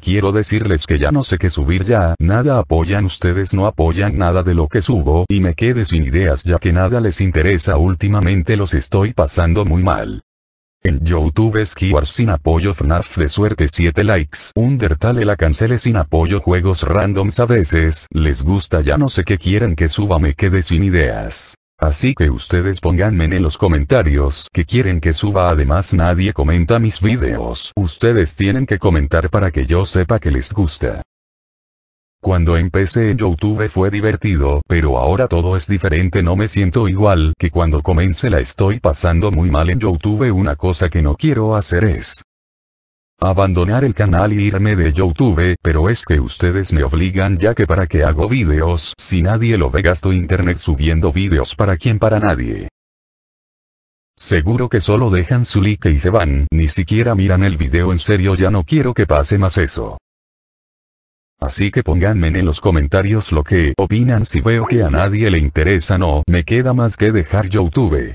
quiero decirles que ya no sé qué subir ya, nada apoyan ustedes no apoyan nada de lo que subo y me quedé sin ideas ya que nada les interesa últimamente los estoy pasando muy mal. En Youtube Skiwars sin apoyo FNAF de suerte 7 likes. Undertale la cancele sin apoyo juegos randoms a veces, les gusta ya no sé qué quieren que suba me quede sin ideas. Así que ustedes pónganme en los comentarios que quieren que suba además nadie comenta mis videos. Ustedes tienen que comentar para que yo sepa que les gusta. Cuando empecé en YouTube fue divertido, pero ahora todo es diferente no me siento igual que cuando comencé la estoy pasando muy mal en YouTube una cosa que no quiero hacer es abandonar el canal y irme de YouTube, pero es que ustedes me obligan ya que para qué hago videos si nadie lo ve gasto internet subiendo videos para quien para nadie. Seguro que solo dejan su like y se van, ni siquiera miran el video en serio ya no quiero que pase más eso. Así que pónganme en los comentarios lo que opinan si veo que a nadie le interesa no me queda más que dejar YouTube.